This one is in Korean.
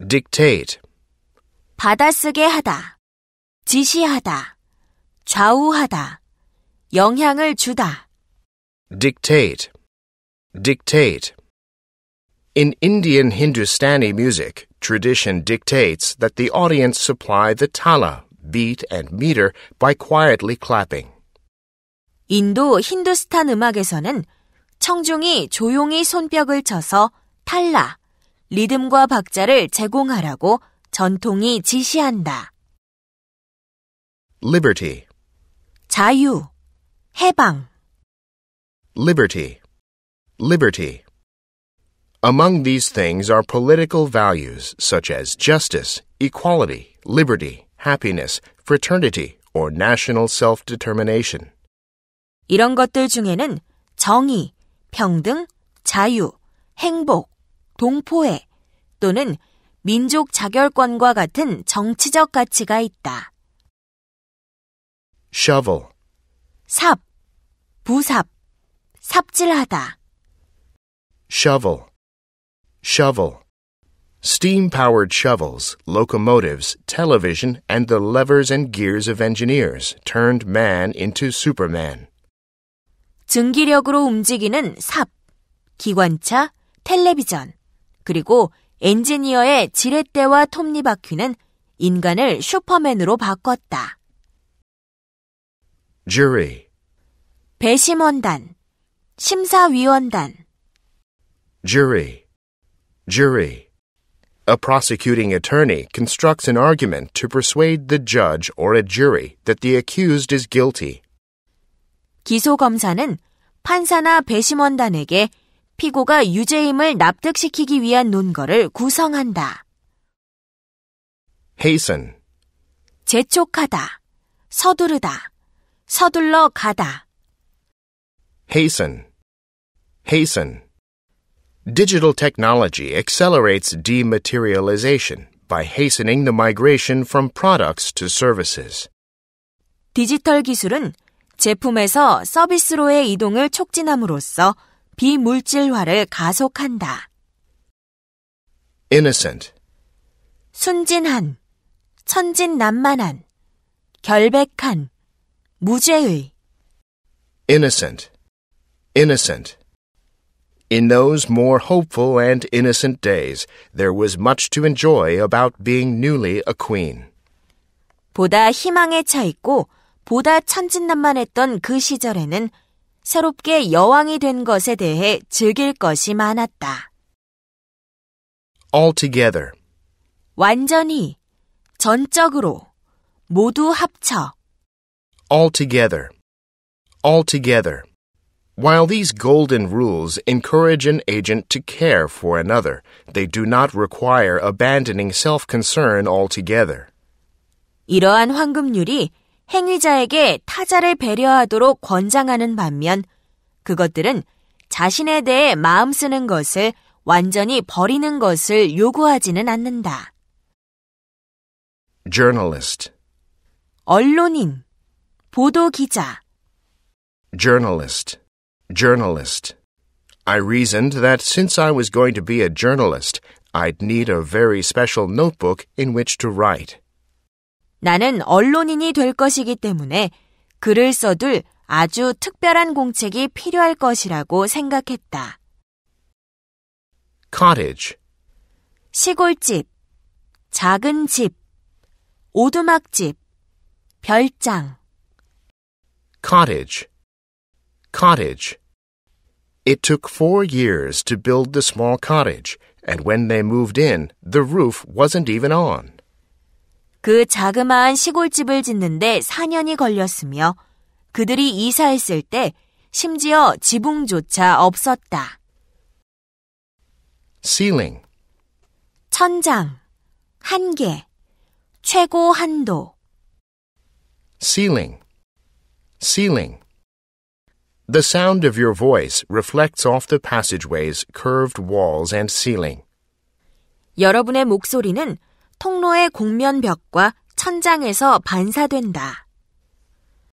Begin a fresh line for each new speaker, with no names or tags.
dictate
받아쓰게 하다 지시하다 좌우하다 영향을 주다
dictate dictate In Indian Hindustani music, tradition dictates that the audience supply the tala, beat and meter by quietly clapping.
인도 힌두스탄 음악에서는 청중이 조용히 손뼉을 쳐서 탈라, 리듬과 박자를 제공하라고 전통이 지시한다.
liberty,
자유, 해방,
liberty, liberty. Among these things are political values such as justice, equality, liberty, happiness, fraternity, or national self-determination. 이런 것들 중에는 정의, 평등, 자유, 행복,
동포애 또는 민족 자결권과 같은 정치적 가치가 있다. shovel 삽, 부삽, 삽질하다.
shovel shovel Steam powered shovels, locomotives, television, and the levers and gears of engineers turned man into Superman.
증기력으로 움직이는 삽, 기관차, 텔레비전. 그리고 엔지니어의 지렛대와 톱니바퀴는 인간을 슈퍼맨으로 바꿨다. jury 배심원단 심사위원단
jury jury A prosecuting attorney constructs an argument to persuade the judge or a jury that the accused is guilty.
기소 검사는 판사나 배심원단에게 피고가 유죄임을 납득시키기 위한 논거를 구성한다. hasten 재촉하다, 서두르다, 서둘러 가다.
hasten hasten Digital technology accelerates dematerialization by hastening the migration from products to services.
디지털 기술은 제품에서 서비스로의 이동을 촉진함으로써 비물질화를 가속한다. innocent 순진한, 천진난만한, 결백한, 무죄의
innocent innocent In those more hopeful and innocent days, there was much to enjoy about being newly a queen.
보다 희망에 차 있고 보다 천진난만했던 그 시절에는 새롭게 여왕이 된 것에 대해 즐길 것이 많았다.
altogether
완전히 전적으로 모두 합쳐
altogether altogether While these golden rules encourage an agent to care for another, they do not require abandoning self-concern altogether.
이러한 황금률이 행위자에게 타자를 배려하도록 권장하는 반면 그것들은 자신에 대해 마음 쓰는 것을 완전히 버리는 것을 요구하지는 않는다.
journalist
언론인 보도 기자
journalist journalist I reasoned that since I was going to be a journalist I'd need a very special notebook in which to write 나는 언론인이 될 것이기 때문에 글을 써둘 아주
특별한 공책이 필요할 것이라고 생각했다.
cottage
시골집, 작은 집, 오두막집, 별장
cottage cottage It took four years to build the small cottage, and when they moved in, the roof wasn't even on. 그
자그마한 시골집을 짓는데 4년이 걸렸으며 그들이 이사했을 때 심지어 지붕조차 없었다. ceiling 천장 한계 최고
한도 ceiling ceiling The sound of your voice reflects off the passageways, curved walls and ceiling.
여러분의 목소리는 통로의 곡면벽과 천장에서 반사된다.